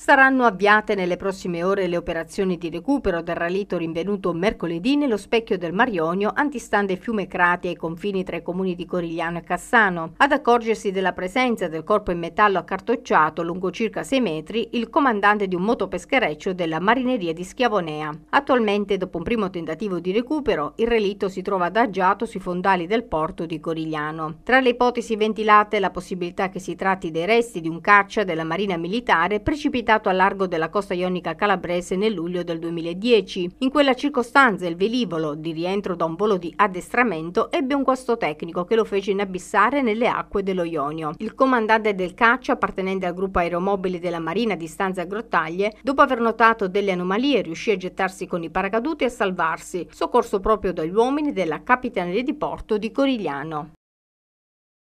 Saranno avviate nelle prossime ore le operazioni di recupero del ralito rinvenuto mercoledì nello specchio del Marionio antistante il fiume Crati ai confini tra i comuni di Corigliano e Cassano. Ad accorgersi della presenza del corpo in metallo accartocciato lungo circa 6 metri, il comandante di un motopeschereccio della marineria di Schiavonea. Attualmente, dopo un primo tentativo di recupero, il relitto si trova adagiato sui fondali del porto di Corigliano. Tra le ipotesi ventilate, la possibilità che si tratti dei resti di un caccia della Marina Militare precipitato capitato a largo della costa ionica calabrese nel luglio del 2010. In quella circostanza il velivolo, di rientro da un volo di addestramento, ebbe un guasto tecnico che lo fece inabissare nelle acque dello Ionio. Il comandante del caccia, appartenente al gruppo aeromobili della Marina di Stanza Grottaglie, dopo aver notato delle anomalie, riuscì a gettarsi con i paracaduti e a salvarsi, soccorso proprio dagli uomini della capitaneria di porto di Corigliano.